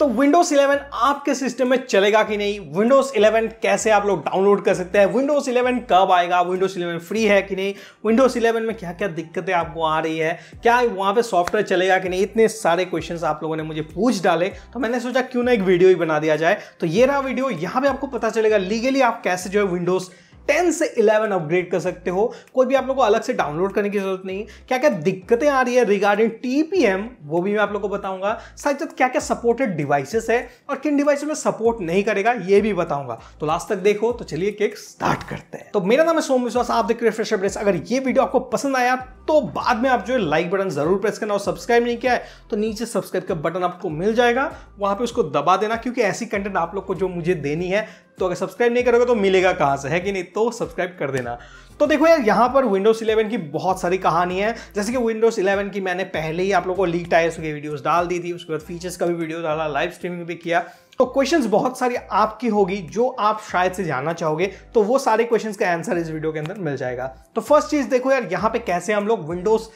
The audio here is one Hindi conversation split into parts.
तो विंडोज 11 आपके सिस्टम में चलेगा कि नहीं विंडोज 11 कैसे आप लोग डाउनलोड कर सकते हैं विंडोज 11 कब आएगा विंडोज 11 फ्री है कि नहीं विंडोज 11 में क्या क्या दिक्कतें आपको आ रही है क्या वहां पे सॉफ्टवेयर चलेगा कि नहीं इतने सारे क्वेश्चन आप लोगों ने मुझे पूछ डाले तो मैंने सोचा क्यों ना एक वीडियो ही बना दिया जाए तो ये रहा वीडियो यहाँ पर आपको पता चलेगा लीगली आप कैसे जो है विंडोज़ टेन से इलेवन अपग्रेड कर सकते हो कोई भी आप लोग को अलग से डाउनलोड करने की जरूरत नहीं क्या क्या दिक्कतें आ रही है रिगार्डिंग टीपीएम वो भी मैं आप लोग को बताऊंगा साथ साथ क्या क्या सपोर्टेड डिवाइसेस है और किन डिवाइस में सपोर्ट नहीं करेगा ये भी बताऊंगा तो लास्ट तक देखो तो चलिए केक स्टार्ट करते हैं तो मेरा नाम है सोम विश्वास आप देख रहे फ्रेश अगर ये वीडियो आपको पसंद आया तो बाद में आप जो है लाइक बटन जरूर प्रेस करना और सब्सक्राइब नहीं किया है तो नीचे सब्सक्राइब का बटन आपको मिल जाएगा वहां पे उसको दबा देना क्योंकि ऐसी कंटेंट आप लोग को जो मुझे देनी है तो अगर सब्सक्राइब नहीं करोगे तो मिलेगा कहां से है कि नहीं तो सब्सक्राइब कर देना तो देखो यार यहाँ पर विंडोज 11 की बहुत सारी कहानी है जैसे कि विंडोज 11 की मैंने पहले ही आप लोगों को लीक टायर्स की वीडियोस डाल दी थी उसके बाद फीचर्स का भी वीडियो डाला लाइव स्ट्रीमिंग भी किया तो क्वेश्चंस बहुत सारी आपकी होगी जो आप शायद से जानना चाहोगे तो वो सारे क्वेश्चंस का आंसर इस वीडियो के अंदर मिल जाएगा तो फर्स्ट चीज देखो यार यहाँ पे कैसे हम लोग विंडोज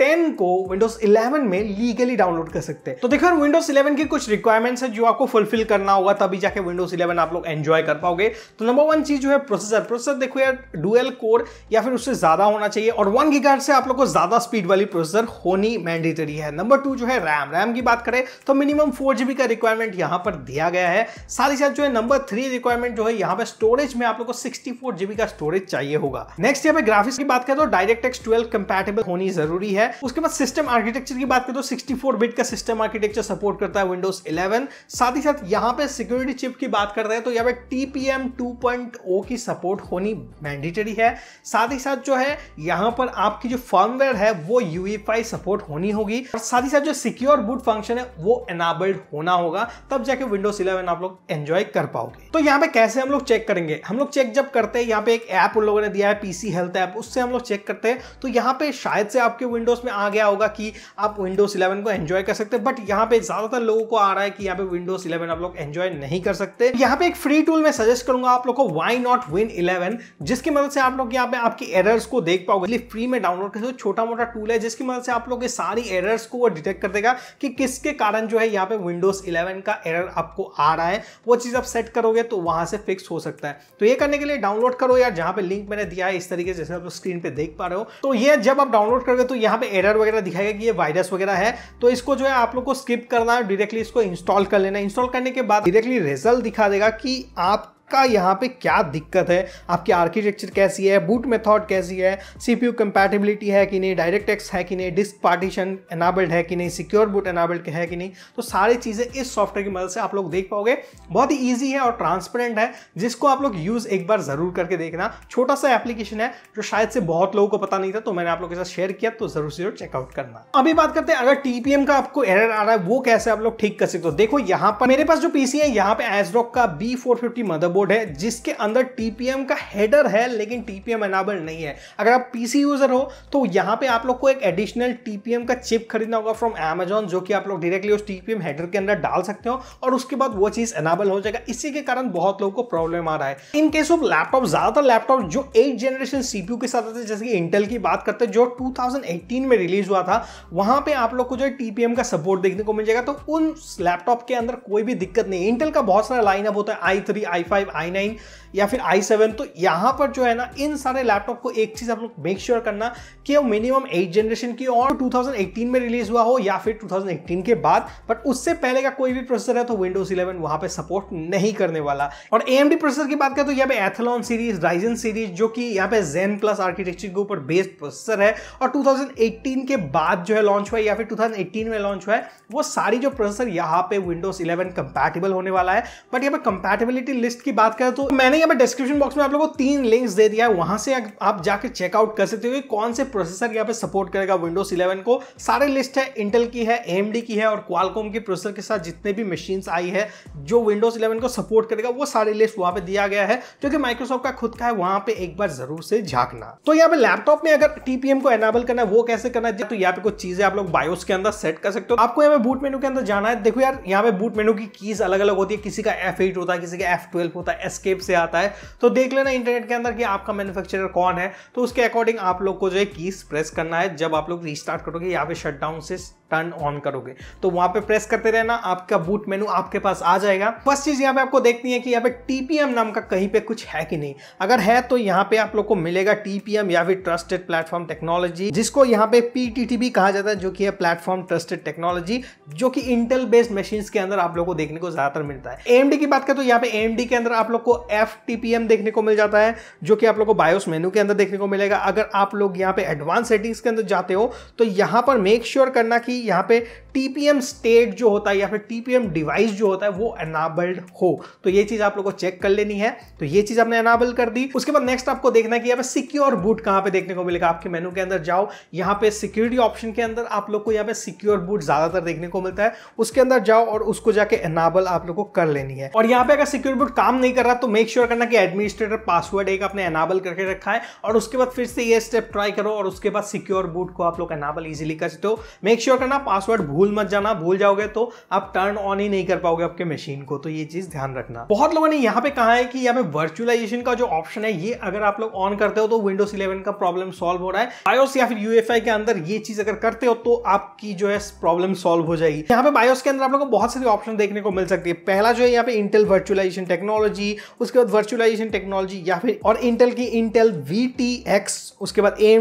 10 को विंडोज 11 में लीगली डाउनलोड कर सकते हैं तो देखो विंडोज 11 की कुछ रिक्वायरमेंट्स है जो आपको फुलफिल करना होगा तभी जाके विंडोज 11 आप लोग एंजॉय कर पाओगे तो नंबर वन चीज जो है प्रोसेसर प्रोसेसर देखो यार डुअल कोर या फिर उससे ज्यादा होना चाहिए और वन गीगार से आप लोग को ज्यादा स्पीड वाली प्रोसेसर होनी मैंडेटरी है नंबर टू जो है रैम रैम की बात करें तो मिनिमम फोर जीबी का रिक्वायरमेंट यहाँ पर दिया गया है साथ ही साथ जो है नंबर थ्री रिक्वायरमेंट जो है यहाँ पर स्टोरेज में आप लोग को सिक्सटी फोर जीबी का स्टोरेज चाहिए होगा नेक्स्ट यहाँ पे ग्राफिक्स की बात करें तो डायरेक्ट एक्स ट्वेल्व कंपेटेबल होनी जरूरी है है उसके बाद सिस्टम आर्किटेक्चर की बात करें तो 64 बिट का सिस्टम आर्किटेक्चर सपोर्ट करता है विंडोज 11 साथ ही साथ यहां पे सिक्योरिटी चिप की बात कर रहे हैं तो यहाँ पे टीपीएम 2.0 की सपोर्ट होनी मैंडेटरी है साथ ही साथ जो है यहाँ पर आपकी जो फर्मवेयर है वो यूईफाई सपोर्ट e होनी होगी और साथ ही साथ जो सिक्योर बूट फंक्शन है वो एनाबल्ड होना होगा तब जाके विंडोज इलेवन आप लोग एंजॉय कर पाओगे तो यहाँ पे कैसे हम लोग चेक करेंगे हम लोग चेक जब करते हैं यहाँ पे एक ऐप उन लोगों ने दिया है पीसी हेल्थ ऐप उससे हम लोग चेक करते हैं तो यहाँ पे शायद से आपके विंडोज विंडोज़ में आ गया होगा कि आप विंडोज़ इलेवन को एंजॉय कर सकते हैं बट यहाँ पे ज़्यादातर लोगों को आ रहा है कि यहाँ पे विंडोज़ इलेवन आप लोग एंजॉय नहीं कर सकते यहाँ पे एक फ्री टूल मैं सजेस्ट करूंगा आप लोग को वाई नॉट विन इलेवन जिसकी मदद से आप लोग यहाँ पे आपकी एरर्स को देख पाओगे फ्री में डाउनलोड कर छोटा मोटा टूल है जिसकी मदद से आप लोग सारी एरर्स को वो डिटेक्ट कर देगा कि किसके कारण जो है यहाँ पे विंडोज इलेवन का एरर आपको आ रहा है वो चीज़ आप सेट करोगे तो वहां से फिक्स हो सकता है तो ये करने के लिए डाउनलोड करो या जहाँ पे लिंक मैंने दिया है इस तरीके से जैसे आप तो स्क्रीन पे देख पा रहे हो तो ये जब आप डाउनलोड करोगे तो यहाँ पे एरर वगैरह दिखाएगा कि ये वायरस वगैरह है तो इसको जो है आप लोग को स्किप करना है डायरेक्टली इसको इंस्टॉल कर लेना इंस्टॉल करने के बाद डायरेक्टली रिजल्ट दिखा देगा कि आप आपका यहाँ पे क्या दिक्कत है आपकी आर्किटेक्चर कैसी है बूट मेथड कैसी है सीपीयू कंपैटिबिलिटी है कि नहीं डायरेक्ट एक्स है कि नहीं डिस्क पार्टीशन एनाबल्ड है कि नहीं सिक्योर बूट एनाबल्ड है कि नहीं तो सारी चीज़ें इस सॉफ्टवेयर की मदद से आप लोग देख पाओगे बहुत ही ईजी है और ट्रांसपेरेंट है जिसको आप लोग यूज़ एक बार ज़रूर करके देखना छोटा सा एप्लीकेशन है जो शायद से बहुत लोगों को पता नहीं था तो मैंने आप लोगों के साथ शेयर किया तो ज़रूर से जरूर चेकआउट करना अभी बात करते हैं अगर टीपीएम का आपको एरर आ रहा है वो कैसे आप लोग ठीक कर सकते हो देखो यहाँ पर मेरे पास जो पीसी है यहाँ पे एसडॉक का B four fifty motherboard board है जिसके अंदर टीपीएम का हेडर है लेकिन टीपीएम एनाबल नहीं है अगर आप पीसी यूजर हो तो यहाँ पे आप लोग को एक एडिशनल टीपीएम का चिप खरीदना होगा फ्रॉम एमेजॉन जो कि आप लोग डायरेक्टली उस टीपीएम हेडर के अंदर डाल सकते हो और उसके बाद वो चीज एनाबल हो जाएगा इसी के कारण बहुत लोगों को प्रॉब्लम आ रहा है इन केस ऑफ लैपटॉप ज्यादातर लैपटॉप जो एट जनरेशन सीपीयू के साथ आते जैसे कि इंटेल की बात करते हैं जो 2018 में रिलीज हुआ था वहां पे आप लोग को जो है टीपीएम का सपोर्ट देखने को मिल जाएगा तो उन लैपटॉप के अंदर कोई भी दिक्कत नहीं इंटेल का बहुत सारा लाइनअप होता है I three I five I nine या फिर आई सेवन तो यहाँ पर जो है ना इन सारे लैपटॉप को एक चीज़ आप लोग मेक श्योर sure करना कि वो मिनिमम एट जनरेशन की और 2018 में रिलीज हुआ हो या फिर 2018 के बाद बट उससे पहले का कोई भी प्रोसेसर है तो विंडोज 11 वहाँ पे सपोर्ट नहीं करने वाला और ए प्रोसेसर की बात करें तो यहाँ पे एथलॉन सीरीज राइजन सीरीज जो कि यहाँ पे जेन प्लस आर्किटेक्चर के ऊपर बेस्ड प्रोसेसर है और टू के बाद जो है लॉन्च हुआ है या फिर टू में लॉन्च हुआ है वो सारी जो प्रोसेसर यहाँ पे विंडोज इलेवन कंपैटिबल होने वाला है बट यहाँ पे कंपैटिबिलिटी लिस्ट की की बात करें तो मैंने यहाँ पर डिस्क्रिप्शन बॉक्स में आप लोगों को तीन लिंक्स दे दिया है वहां से आप जाकर चेकआउट कर सकते हो कि कौन से प्रोसेसर यहाँ पे सपोर्ट करेगा विंडोज इलेवन को सारे लिस्ट है इंटेल की है एम की है और क्वालकॉम के प्रोसेसर के साथ जितने भी मशीन आई है जो विंडोज इलेवन को सपोर्ट करेगा वो सारे लिस्ट वहां पर दिया गया है जो कि माइक्रोसॉफ्ट का खुद का है वहां पर एक बार जरूर से झाकना तो यहाँ पे लैपटॉप में अगर टीपीएम को एनाबल करना है वो कैसे करना है तो यहाँ पे कुछ चीजें आप लोग बायोस के अंदर सेट कर सकते हो आपको यहाँ पे बूट मेनू के अंदर जाना है देखो यार यहाँ पे बूट मेनू की कीज अलग अलग होती है किसी का एफ होता है किसी का एफ होता है एस्केप से आता है तो देख लेना इंटरनेट के अंदर कि आपका मैन्युफैक्चरर कौन है तो उसके अकॉर्डिंग आप लोग को जो है कीस प्रेस करना है जब आप लोग रिस्टार्ट करोगे या फिर शटडाउन से टर्न ऑन करोगे तो वहां पे प्रेस करते रहना आपका बूट मेनू आपके पास आ जाएगा फर्स्ट चीज यहाँ पे आपको देखनी है कि यहाँ पे टीपीएम नाम का कहीं पे कुछ है कि नहीं अगर है तो यहाँ पे आप लोग को मिलेगा टीपीएम या फिर ट्रस्टेड प्लेटफॉर्म टेक्नोलॉजी जिसको यहाँ पे पीटीटीबी कहा जाता है जो कि है प्लेटफॉर्म ट्रस्टेड टेक्नोलॉजी जो कि इंटेल बेस्ड मशीन के अंदर आप लोग को देखने को ज्यादातर मिलता है एएमडी की बात करें तो यहाँ पे एएमडी के अंदर आप लोग को एफ देखने को मिल जाता है जो कि आप लोग को बायोस मेन्यू के अंदर देखने को मिलेगा अगर आप लोग यहाँ पे एडवांस सेटिंग्स के अंदर जाते हो तो यहाँ पर मेक श्योर करना कि यहाँ पे टीपीएम स्टेट जो होता है या फिर टीपीएम डिवाइस जो होता है वो एनाबल्ड हो तो ये चीज आप लोगों को चेक कर लेनी है तो ये चीज आपने एनाबल कर दी उसके बाद नेक्स्ट आपको देखना है कि यहाँ पे सिक्योर बूट कहाँ पे देखने को मिलेगा आपके मेनू के अंदर जाओ यहाँ पे सिक्योरिटी ऑप्शन के अंदर आप लोग को यहाँ पे सिक्योर बूट ज्यादातर देखने को मिलता है उसके अंदर जाओ और उसको जाके एनाबल आप लोग को कर लेनी है और यहाँ पे अगर सिक्योर बूट काम नहीं कर रहा तो मेक श्योर करना कि एडमिनिस्ट्रेटर पासवर्ड एक आपने एनाबल करके रखा है और उसके बाद फिर से ये स्टेप ट्राई करो और उसके बाद सिक्योर बूट को आप लोग एनाबल इजिली कर सकते हो मेक श्योर करना करना पासवर्ड भूल मत जाना भूल जाओगे तो आप टर्न ऑन ही नहीं कर पाओगे आपके मशीन को तो ये चीज ध्यान रखना बहुत लोगों ने यहाँ पे कहा है कि यहाँ पे वर्चुअलाइजेशन का जो ऑप्शन है ये अगर आप लोग ऑन करते हो तो विंडोज इलेवन का प्रॉब्लम सॉल्व हो रहा है बायोस या फिर यूएफआई के अंदर ये चीज अगर करते हो तो आपकी जो है प्रॉब्लम सॉल्व हो जाएगी यहाँ पे बायोस के अंदर आप लोग को बहुत सारी ऑप्शन देखने को मिल सकती है पहला जो है यहाँ पे इंटेल वर्चुअलाइजेशन टेक्नोलॉजी उसके बाद वर्चुअलाइजेशन टेक्नोलॉजी या फिर और इंटेल की इंटेल वी उसके बाद ए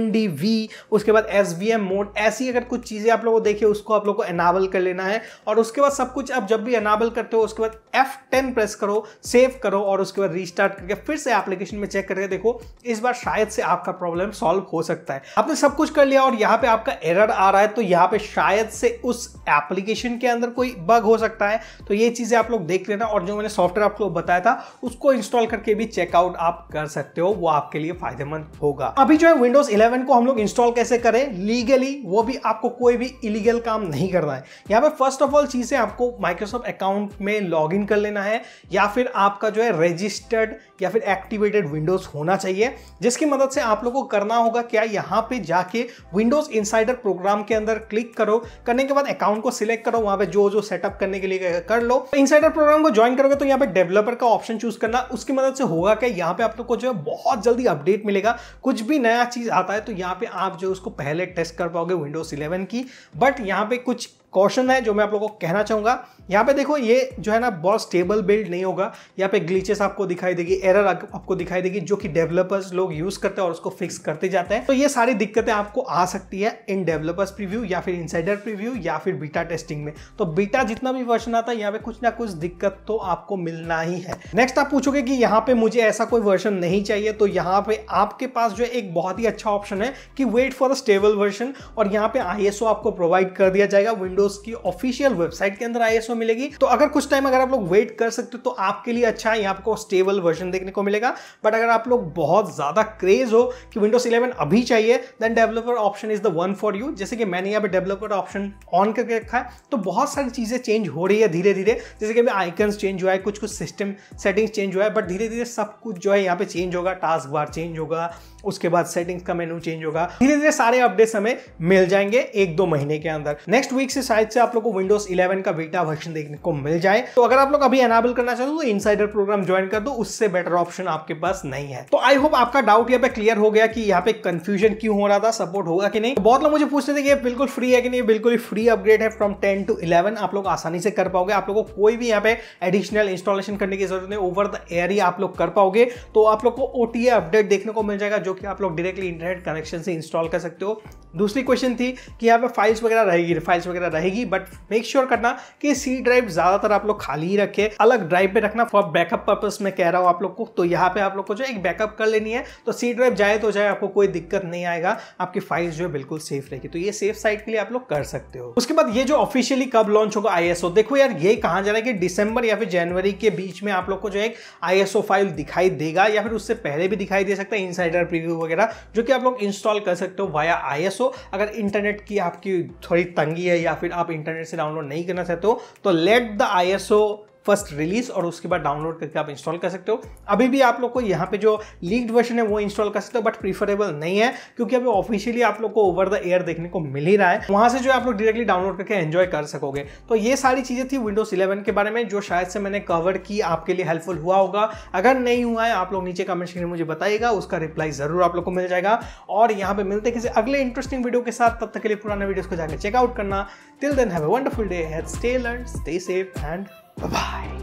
उसके बाद एस मोड ऐसी अगर कुछ चीजें आप लोग को देखिए उसको आप लोग को एनाबल कर लेना है और उसके बाद सब कुछ आप जब भी एनाबल करते हो उसके बाद एफ प्रेस करो सेव करो और उसके बाद रिस्टार्ट करके फिर से एप्लीकेशन में चेक करके देखो इस बार शायद से आपका प्रॉब्लम सॉल्व हो सकता है आपने सब कुछ कर लिया और यहाँ पे आपका एरर आ रहा है तो यहाँ पे शायद से उस एप्लीकेशन के अंदर कोई बग हो सकता है तो ये चीज़ें आप लोग देख लेना और जो मैंने सॉफ्टवेयर आपको बताया था उसको इंस्टॉल करके भी चेकआउट आप कर सकते हो वो आपके लिए फायदेमंद होगा अभी जो है विंडोज इलेवन को हम लोग इंस्टॉल कैसे करें लीगली वो भी आपको कोई भी इलीगल काम नहीं करना है यहाँ पे फर्स्ट ऑफ ऑल चीज़ें आपको माइक्रोसॉफ्ट अकाउंट में लॉग इन कर लेना है या फिर आपका जो है रजिस्टर्ड या फिर एक्टिवेटेड विंडोज़ होना चाहिए जिसकी मदद से आप लोग को करना होगा क्या यहाँ पे जाके विंडोज़ इंसाइडर प्रोग्राम के अंदर क्लिक करो करने के बाद अकाउंट को सिलेक्ट करो वहाँ पे जो जो सेटअप करने के लिए कर लो इंसाइडर प्रोग्राम को ज्वाइन करोगे तो यहाँ पे डेवलपर का ऑप्शन चूज करना उसकी मदद से होगा क्या यहाँ पे आप लोग को जो है बहुत जल्दी अपडेट मिलेगा कुछ भी नया चीज़ आता है तो यहाँ पे आप जो उसको पहले टेस्ट कर पाओगे विंडोज इलेवन की बट बट यहाँ पे कुछ कॉशन है जो मैं आप लोगों को कहना चाहूँगा यहाँ पे देखो ये जो है ना बहुत स्टेबल बिल्ड नहीं होगा यहाँ पे ग्लीचेस आपको दिखाई देगी एरर आपको दिखाई देगी जो कि डेवलपर्स लोग यूज़ करते हैं और उसको फिक्स करते जाते हैं तो ये सारी दिक्कतें आपको आ सकती है इन डेवलपर्स प्रीव्यू या फिर इनसाइडर प्रीव्यू या फिर बीटा टेस्टिंग में तो बीटा जितना भी वर्षन आता है यहाँ पे कुछ ना कुछ दिक्कत तो आपको मिलना ही है नेक्स्ट आप पूछोगे कि यहाँ पे मुझे ऐसा कोई वर्षन नहीं चाहिए तो यहाँ पे आपके पास जो एक बहुत ही अच्छा ऑप्शन है कि wait for a stable version और यहाँ पे आई आपको प्रोवाइड कर दिया जाएगा विंडो विंडोज की ऑफिशियल वेबसाइट के अंदर आईएसओ मिलेगी तो अगर कुछ टाइम अगर आप लोग वेट कर सकते हो तो आपके लिए अच्छा है यहाँ आपको स्टेबल वर्जन देखने को मिलेगा बट अगर आप लोग बहुत ज्यादा क्रेज हो कि विंडोज इलेवन अभी चाहिए then developer option is the one for you जैसे कि मैंने यहाँ पे डेवलपर ऑप्शन ऑन करके रखा है तो बहुत सारी चीजें चेंज हो रही है धीरे धीरे जैसे कि आइकन्स चेंज हुआ है कुछ कुछ सिस्टम सेटिंग्स चेंज हुआ है बट धीरे धीरे सब कुछ जो है यहाँ पे चेंज होगा टास्क बार चेंज होगा उसके बाद सेटिंग्स का मेनू चेंज होगा धीरे धीरे सारे अपडेट्स हमें मिल जाएंगे एक दो महीने के अंदर नेक्स्ट वीक से शायद से आप लोग को विंडोज 11 का बीटा वर्षन देखने को मिल जाए तो अगर आप लोग अभी एनाबल करना चाहते हो तो इनसाइडर प्रोग्राम ज्वाइन कर दो उससे बेटर ऑप्शन आपके पास नहीं है तो आई होप आपका डाउट यहाँ पे क्लियर हो गया कि यहाँ पे कंफ्यूजन क्यों हो रहा था सपोर्ट होगा कि नहीं तो बहुत लोग मुझे पूछते थे कि ये बिल्कुल फ्री है कि नहीं बिल्कुल फ्री अपग्रेड है फ्रॉम टेन टू इलेवन आप लोग आसानी से कर पाओगे आप लोग को कोई भी यहाँ पे एडिशनल इंस्टॉलेशन करने की जरूरत नहीं ओवर द एयर ही आप लोग कर पाओगे तो आप लोग को ओटीए अपडेट देखने को मिल जाएगा जो जो कि आप लोग डायरेक्टली इंटरनेट कनेक्शन से इंस्टॉल कर सकते हो दूसरी क्वेश्चन थी कि यहाँ पे फाइल्स वगैरह रहेगी फाइल्स वगैरह रहेगी बट मेक श्योर करना कि सी ड्राइव ज़्यादातर आप लोग खाली ही रखे अलग ड्राइव पे रखना फॉर बैकअप पर्पज में कह रहा हूँ आप लोग को तो यहाँ पे आप लोग को जो एक बैकअप कर लेनी है तो सी ड्राइव जाए तो जाए आपको कोई दिक्कत नहीं आएगा आपकी फाइल्स जो है बिल्कुल सेफ रहेगी तो ये सेफ साइट के लिए आप लोग कर सकते हो उसके बाद ये जो ऑफिशियली कब लॉन्च होगा आई देखो यार ये कहा जा रहा है कि डिसंबर या फिर जनवरी के बीच में आप लोग को जो एक आई फाइल दिखाई देगा या फिर उससे पहले भी दिखाई दे सकता है इनसाइडर रिव्यू वगैरह जो कि आप लोग इंस्टॉल कर सकते हो वाया आई अगर इंटरनेट की आपकी थोड़ी तंगी है या फिर आप इंटरनेट से डाउनलोड नहीं करना चाहते हो तो let the I first release और उसके बाद डाउनलोड करके आप इंस्टॉल कर सकते हो अभी भी आप लोग को यहाँ पे जो लीक्ड वर्जन है वो इंस्टॉल कर सकते हो बट प्रीफरेबल नहीं है क्योंकि अभी ऑफिशियली आप लोग को ओवर द एयर देखने को मिल ही रहा है वहाँ से जो आप लोग डायरेक्टली डाउनलोड करके एंजॉय कर सकोगे तो ये सारी चीज़ें थी विंडोज इलेवन के बारे में जो शायद से मैंने कवर की आपके लिए हेल्पफुल हुआ होगा अगर नहीं हुआ है आप लोग नीचे कमेंट में मुझे बताइएगा उसका रिप्लाई जरूर आप लोग को मिल जाएगा और यहाँ पे मिलते किसी अगले इंटरेस्टिंग वीडियो के साथ तब तक के लिए पुराना वीडियो को जाकर चेकआउट करना till then have a wonderful day stay learn stay safe and Bye bye.